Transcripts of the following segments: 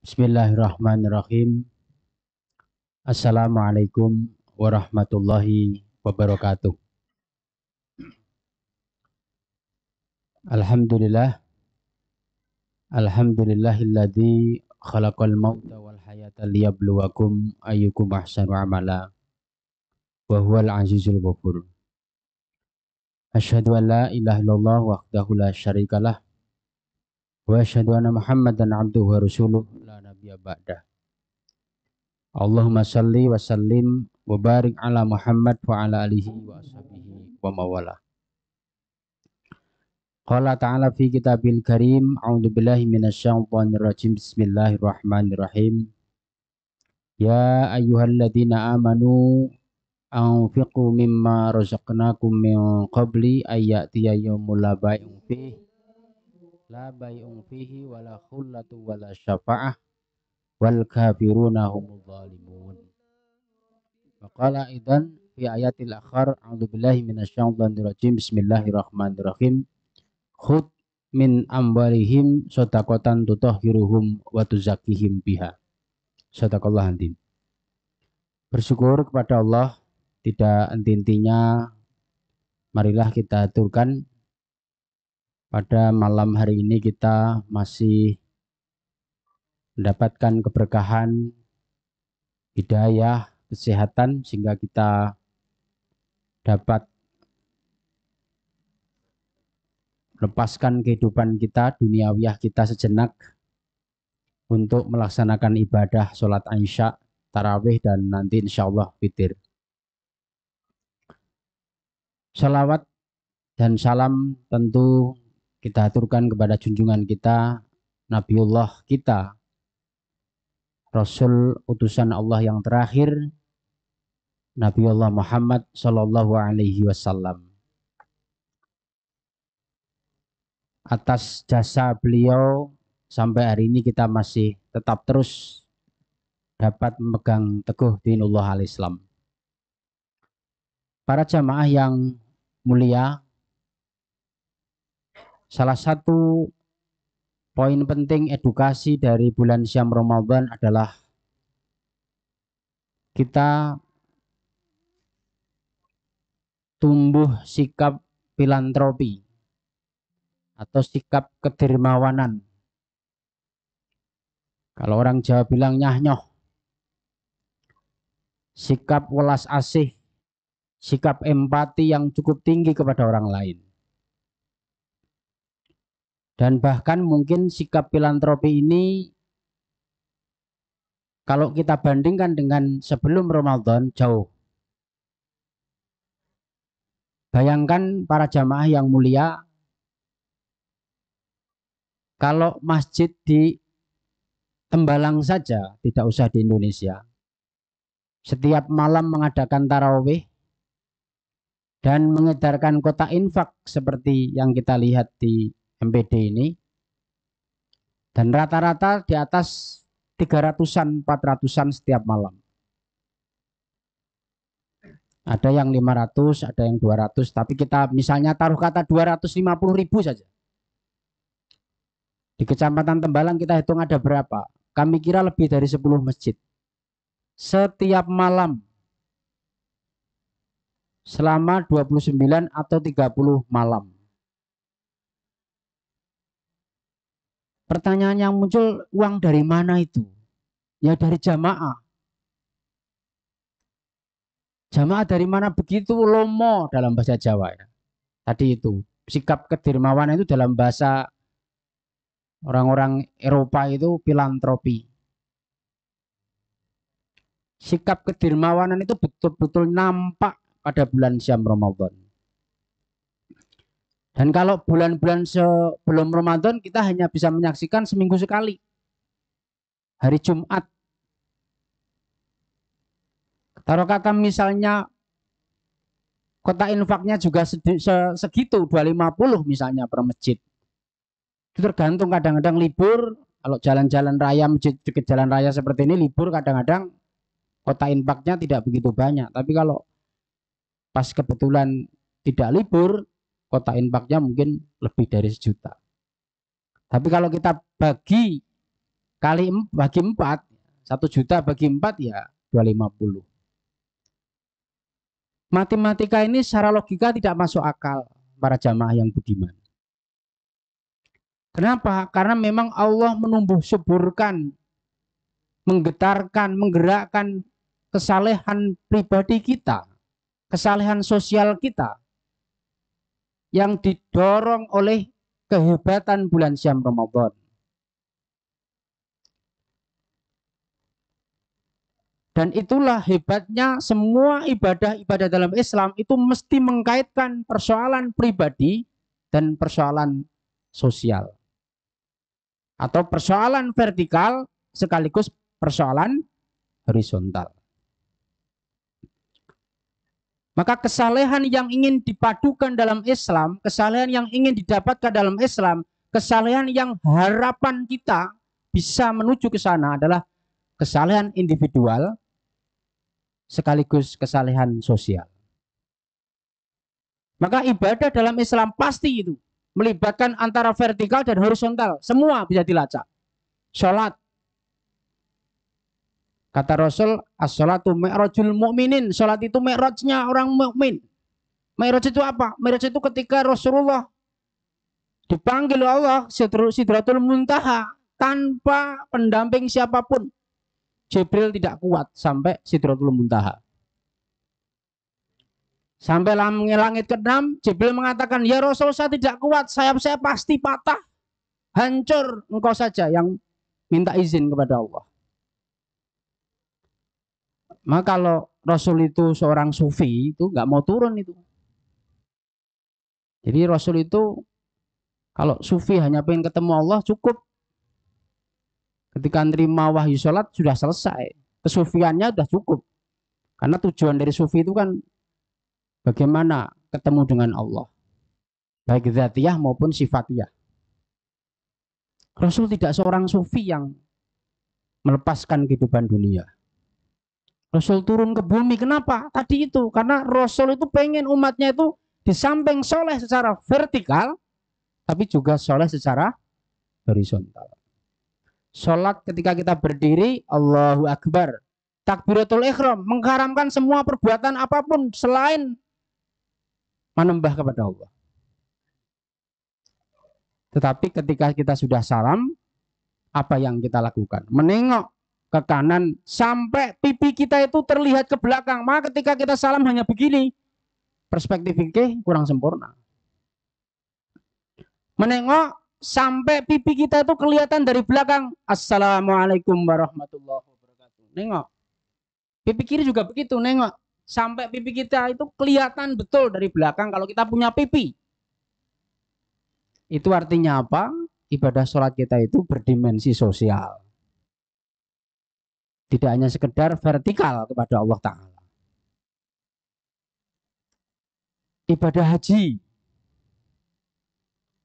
Bismillahirrahmanirrahim. Assalamualaikum warahmatullahi wabarakatuh. Alhamdulillah. Alhamdulillahilladzi khalaqal mauta wal hayata liyabluwakum ayyukum ahsanu amala. Wa huwal azizul ghafur. Asyhadu an la ilaha illallah wahdahu la syarikalah. Wa asyhadu anna Muhammadan abduhu wa rasuluh dia ba'da. Allahumma salli wa sallim wa barik ala Muhammad wa ala alihi wa ashabihi wa mawala. Qala ta'ala fi kitabil karim, A'udhu billahi minasyaitanir rajim, Bismillahirrahmanirrahim. Ya ayyuhalladzina amanu anfiqu mimma razaqnakum min qabli ayyatiya yawmul la bai'un fihi la bai'un fihi wala khullatu wala syafa'ah wal kafiruna humul zalimun faqala idan fi ayatil akhar a'udzu billahi minasyaitonir rajim bismillahirrahmanirrahim khud min ambarihim sotakotan tutahhiruhum wa tuzakihim biha sotakallah antin bersyukur kepada Allah tidak entintinya marilah kita aturkan pada malam hari ini kita masih mendapatkan keberkahan, hidayah, kesehatan sehingga kita dapat lepaskan kehidupan kita, duniawiah kita sejenak untuk melaksanakan ibadah sholat Aisyah, tarawih, dan nanti insya Allah fitir. Salawat dan salam tentu kita aturkan kepada junjungan kita, Nabiullah kita, Rasul utusan Allah yang terakhir Nabi Allah Muhammad Sallallahu Alaihi Wasallam. Atas jasa beliau sampai hari ini kita masih tetap terus dapat memegang teguh dinullah al-Islam. Para jamaah yang mulia, salah satu Poin penting edukasi dari bulan Syam Ramadan adalah kita tumbuh sikap filantropi atau sikap kedermawanan. Kalau orang Jawa bilang nyahnyoh, sikap welas asih, sikap empati yang cukup tinggi kepada orang lain. Dan bahkan mungkin sikap filantropi ini kalau kita bandingkan dengan sebelum Ramadan jauh. Bayangkan para jamaah yang mulia kalau masjid di Tembalang saja tidak usah di Indonesia. Setiap malam mengadakan tarawih dan mengedarkan kota infak seperti yang kita lihat di MPD ini dan rata-rata di atas 300-an 400-an setiap malam ada yang 500 ada yang 200 tapi kita misalnya taruh kata 250 ribu saja di kecamatan Tembalang kita hitung ada berapa kami kira lebih dari 10 masjid setiap malam selama 29 atau 30 malam Pertanyaan yang muncul, uang dari mana itu? Ya dari jamaah. Jamaah dari mana begitu lomo dalam bahasa Jawa. Ya. Tadi itu, sikap kedirmawanan itu dalam bahasa orang-orang Eropa itu filantropi. Sikap kedirmawanan itu betul-betul nampak pada bulan Syam Ramadan. Dan kalau bulan-bulan sebelum Ramadan kita hanya bisa menyaksikan seminggu sekali. Hari Jumat. Taruh kata misalnya kota infaknya juga segitu 250 misalnya per masjid. Itu tergantung kadang-kadang libur, kalau jalan-jalan raya masjid dekat jalan raya seperti ini libur kadang-kadang kota infaknya tidak begitu banyak. Tapi kalau pas kebetulan tidak libur, kota infaknya mungkin lebih dari sejuta. Tapi kalau kita bagi kali bagi empat, satu juta bagi empat ya dua 250. Matematika ini secara logika tidak masuk akal para jamaah yang budiman. Kenapa? Karena memang Allah menumbuh suburkan, menggetarkan, menggerakkan kesalehan pribadi kita, kesalehan sosial kita yang didorong oleh kehebatan bulan Syam Ramadan. Dan itulah hebatnya semua ibadah-ibadah dalam Islam itu mesti mengkaitkan persoalan pribadi dan persoalan sosial. Atau persoalan vertikal sekaligus persoalan horizontal. Maka kesalehan yang ingin dipadukan dalam Islam, kesalehan yang ingin didapatkan dalam Islam, kesalehan yang harapan kita bisa menuju ke sana adalah kesalehan individual sekaligus kesalehan sosial. Maka ibadah dalam Islam pasti itu melibatkan antara vertikal dan horizontal. Semua bisa dilacak. Sholat, Kata Rasul, as-salatu mi'rajul mu'minin. Salat itu mi'rajnya orang mukmin. Mi'raj itu apa? Mi'raj itu ketika Rasulullah dipanggil Allah Sidratul Muntaha tanpa pendamping siapapun. Jibril tidak kuat sampai Sidratul Muntaha. Sampai langit ke-6, Jibril mengatakan, Ya Rasul, saya tidak kuat, sayap saya pasti patah. Hancur engkau saja yang minta izin kepada Allah. Maka kalau Rasul itu seorang sufi itu nggak mau turun itu. Jadi Rasul itu kalau sufi hanya pengen ketemu Allah cukup. Ketika nerima wahyu sholat sudah selesai. Kesufiannya sudah cukup. Karena tujuan dari sufi itu kan bagaimana ketemu dengan Allah. Baik zatiyah maupun sifatiyah. Rasul tidak seorang sufi yang melepaskan kehidupan dunia. Rasul turun ke bumi. Kenapa? Tadi itu karena Rasul itu pengen umatnya itu di samping soleh secara vertikal, tapi juga soleh secara horizontal. Sholat ketika kita berdiri, Allahu Akbar. Takbiratul ikhram, mengharamkan semua perbuatan apapun selain menembah kepada Allah. Tetapi ketika kita sudah salam, apa yang kita lakukan? Menengok ke kanan sampai pipi kita itu terlihat ke belakang. Maka ketika kita salam hanya begini, perspektif fikih kurang sempurna. Menengok sampai pipi kita itu kelihatan dari belakang. Assalamualaikum warahmatullahi wabarakatuh. Nengok. Pipi kiri juga begitu, nengok. Sampai pipi kita itu kelihatan betul dari belakang kalau kita punya pipi. Itu artinya apa? Ibadah sholat kita itu berdimensi sosial tidak hanya sekedar vertikal kepada Allah Ta'ala. Ibadah haji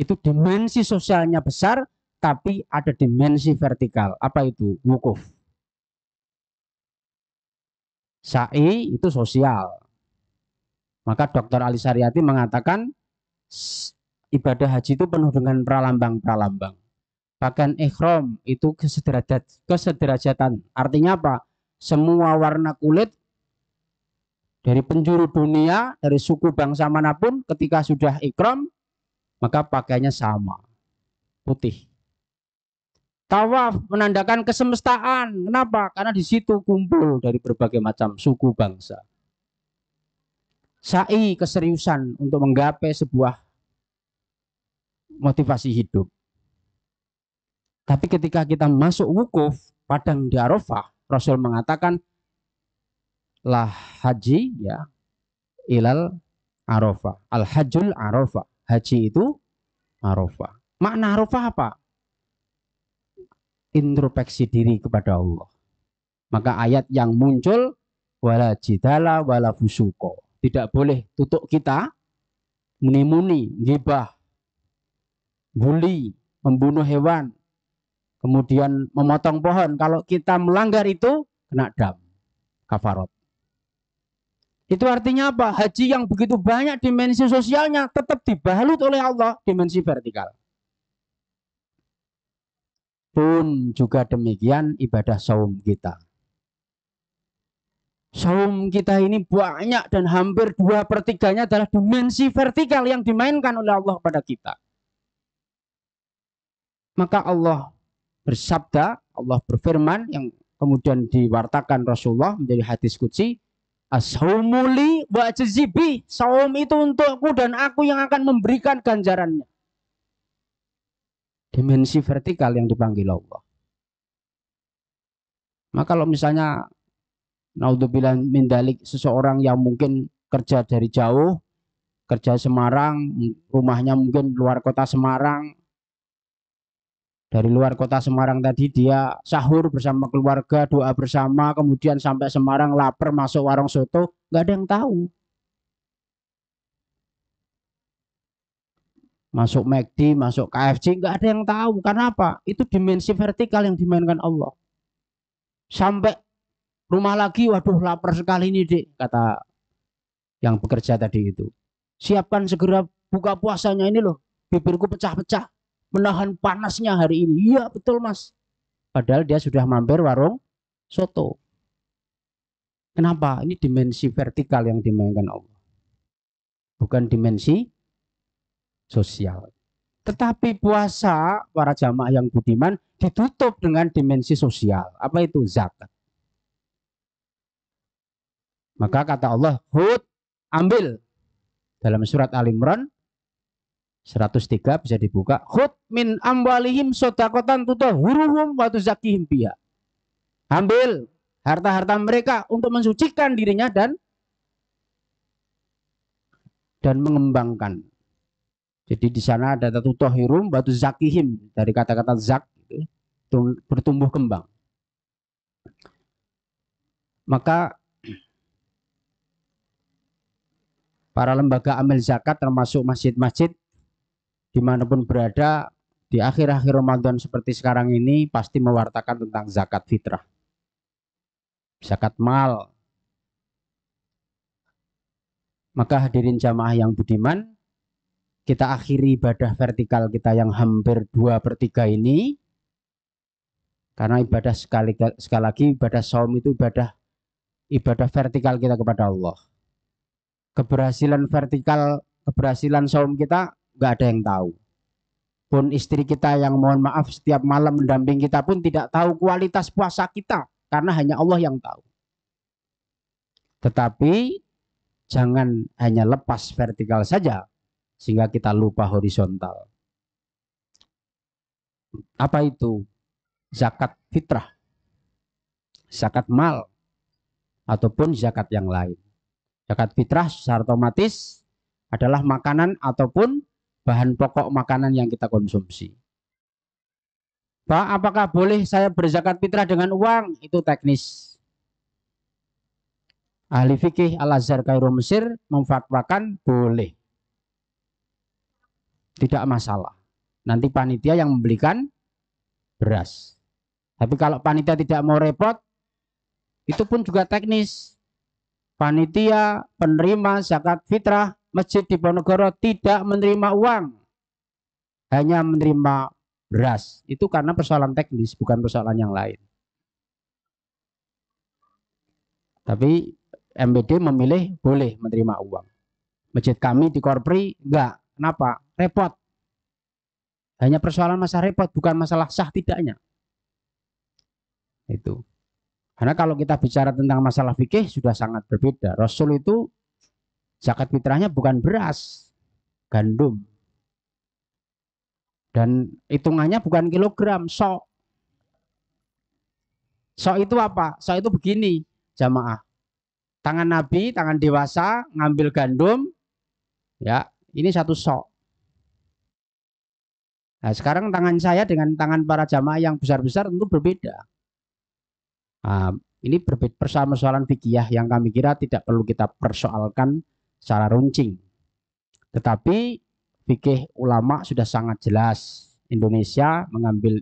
itu dimensi sosialnya besar, tapi ada dimensi vertikal. Apa itu? Wukuf. Sa'i itu sosial. Maka Dr. Ali Sariati mengatakan ibadah haji itu penuh dengan pralambang-pralambang. Pakaian ikhram itu kesederajat, kesederajatan. Artinya apa? Semua warna kulit dari penjuru dunia, dari suku bangsa manapun ketika sudah ikram maka pakainya sama. Putih. Tawaf menandakan kesemestaan. Kenapa? Karena di situ kumpul dari berbagai macam suku bangsa. Sa'i keseriusan untuk menggapai sebuah motivasi hidup. Tapi ketika kita masuk wukuf padang di Arafah, Rasul mengatakan lah haji ya ilal Arafah. Al hajul Arafah. Haji itu Arafah. Makna Arafah apa? Introspeksi diri kepada Allah. Maka ayat yang muncul wala jidala wala fusuko. Tidak boleh tutup kita menimuni, gibah, bully, membunuh hewan, kemudian memotong pohon. Kalau kita melanggar itu, kena dam, kafarot. Itu artinya apa? Haji yang begitu banyak dimensi sosialnya tetap dibalut oleh Allah dimensi vertikal. Pun juga demikian ibadah saum kita. Saum kita ini banyak dan hampir dua per tiganya adalah dimensi vertikal yang dimainkan oleh Allah kepada kita. Maka Allah bersabda, Allah berfirman yang kemudian diwartakan Rasulullah menjadi hadis kutsi. ashumuli wa ajizibi. Saum itu untukku dan aku yang akan memberikan ganjarannya. Dimensi vertikal yang dipanggil Allah. Maka kalau misalnya naudzubillah min dalik seseorang yang mungkin kerja dari jauh, kerja Semarang, rumahnya mungkin luar kota Semarang, dari luar kota Semarang tadi dia sahur bersama keluarga doa bersama kemudian sampai Semarang lapar masuk warung soto nggak ada yang tahu masuk McD masuk KFC nggak ada yang tahu karena apa itu dimensi vertikal yang dimainkan Allah sampai rumah lagi waduh lapar sekali ini dek kata yang bekerja tadi itu siapkan segera buka puasanya ini loh bibirku pecah-pecah menahan panasnya hari ini. Iya betul mas. Padahal dia sudah mampir warung soto. Kenapa? Ini dimensi vertikal yang dimainkan Allah. Bukan dimensi sosial. Tetapi puasa para jamaah yang budiman ditutup dengan dimensi sosial. Apa itu? Zakat. Maka kata Allah, Hud, ambil. Dalam surat Al Imran 103 bisa dibuka. khut min amwalihim sodakotan huruhum watu zakihim biha. Ambil harta-harta mereka untuk mensucikan dirinya dan dan mengembangkan. Jadi di sana ada tutahhirum batu zakihim dari kata-kata zak itu bertumbuh kembang. Maka para lembaga amil zakat termasuk masjid-masjid dimanapun berada di akhir-akhir Ramadan seperti sekarang ini pasti mewartakan tentang zakat fitrah. Zakat mal. Maka hadirin jamaah yang budiman, kita akhiri ibadah vertikal kita yang hampir 2 per 3 ini. Karena ibadah sekali, sekali lagi ibadah saum itu ibadah ibadah vertikal kita kepada Allah. Keberhasilan vertikal, keberhasilan saum kita nggak ada yang tahu. Pun istri kita yang mohon maaf setiap malam mendamping kita pun tidak tahu kualitas puasa kita karena hanya Allah yang tahu. Tetapi jangan hanya lepas vertikal saja sehingga kita lupa horizontal. Apa itu? Zakat fitrah, zakat mal, ataupun zakat yang lain. Zakat fitrah secara otomatis adalah makanan ataupun bahan pokok makanan yang kita konsumsi. Pak, apakah boleh saya berzakat fitrah dengan uang? Itu teknis. Ahli fikih Al-Azhar Kairo Mesir memfatwakan boleh. Tidak masalah. Nanti panitia yang membelikan beras. Tapi kalau panitia tidak mau repot, itu pun juga teknis. Panitia penerima zakat fitrah Masjid Diponegoro tidak menerima uang. Hanya menerima beras. Itu karena persoalan teknis, bukan persoalan yang lain. Tapi MBD memilih boleh menerima uang. Masjid kami di Korpri enggak. Kenapa? Repot. Hanya persoalan masalah repot, bukan masalah sah tidaknya. Itu. Karena kalau kita bicara tentang masalah fikih sudah sangat berbeda. Rasul itu Zakat fitrahnya bukan beras, gandum. Dan hitungannya bukan kilogram, sok. Sok itu apa? Sok itu begini, jamaah. Tangan Nabi, tangan dewasa, ngambil gandum, ya ini satu sok. Nah, sekarang tangan saya dengan tangan para jamaah yang besar-besar tentu berbeda. Nah, ini berbeda persoalan-persoalan fikih yang kami kira tidak perlu kita persoalkan secara runcing. Tetapi fikih ulama sudah sangat jelas Indonesia mengambil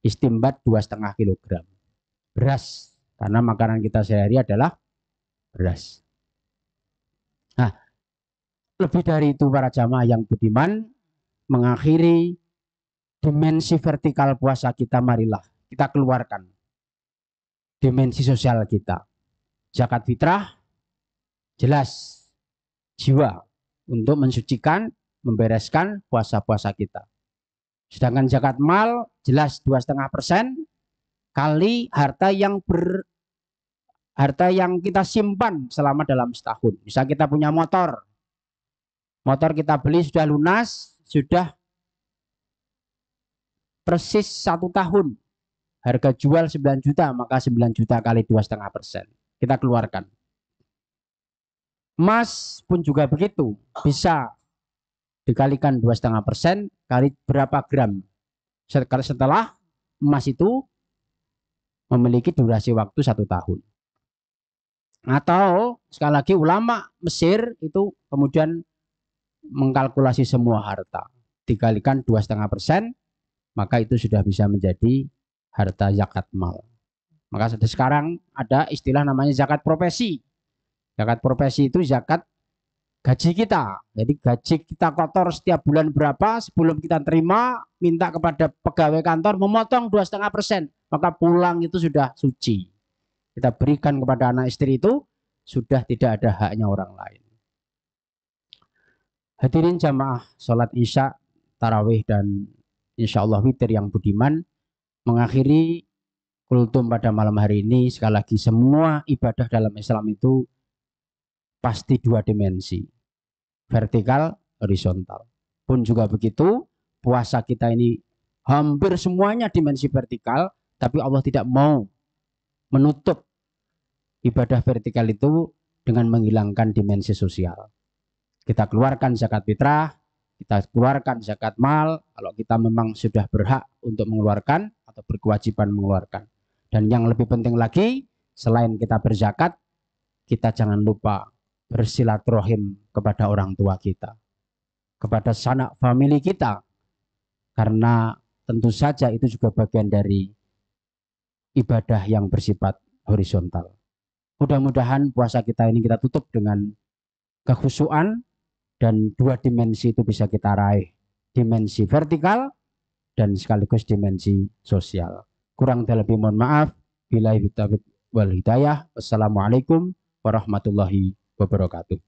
istimbat dua setengah kilogram beras karena makanan kita sehari adalah beras. Nah, lebih dari itu para jamaah yang budiman mengakhiri dimensi vertikal puasa kita marilah kita keluarkan dimensi sosial kita. Zakat fitrah jelas jiwa untuk mensucikan, membereskan puasa-puasa kita. Sedangkan zakat mal jelas dua setengah persen kali harta yang ber harta yang kita simpan selama dalam setahun. Bisa kita punya motor, motor kita beli sudah lunas, sudah persis satu tahun. Harga jual 9 juta, maka 9 juta kali dua setengah persen. Kita keluarkan. Emas pun juga begitu, bisa dikalikan dua setengah persen kali berapa gram. Setelah emas itu memiliki durasi waktu satu tahun. Atau sekali lagi ulama Mesir itu kemudian mengkalkulasi semua harta dikalikan dua setengah persen maka itu sudah bisa menjadi harta zakat mal. Maka sekarang ada istilah namanya zakat profesi. Zakat profesi itu zakat gaji kita. Jadi gaji kita kotor setiap bulan berapa sebelum kita terima minta kepada pegawai kantor memotong dua setengah persen maka pulang itu sudah suci. Kita berikan kepada anak istri itu sudah tidak ada haknya orang lain. Hadirin jamaah sholat isya, tarawih dan insya Allah witir yang budiman mengakhiri kultum pada malam hari ini sekali lagi semua ibadah dalam Islam itu pasti dua dimensi. Vertikal, horizontal. Pun juga begitu, puasa kita ini hampir semuanya dimensi vertikal, tapi Allah tidak mau menutup ibadah vertikal itu dengan menghilangkan dimensi sosial. Kita keluarkan zakat fitrah, kita keluarkan zakat mal, kalau kita memang sudah berhak untuk mengeluarkan atau berkewajiban mengeluarkan. Dan yang lebih penting lagi, selain kita berzakat, kita jangan lupa bersilaturahim kepada orang tua kita, kepada sanak famili kita, karena tentu saja itu juga bagian dari ibadah yang bersifat horizontal. Mudah-mudahan puasa kita ini kita tutup dengan kehusuan dan dua dimensi itu bisa kita raih. Dimensi vertikal dan sekaligus dimensi sosial. Kurang dan lebih mohon maaf. Bila wal hidayah. Wassalamualaikum warahmatullahi wabarakatuh wabarakatuh.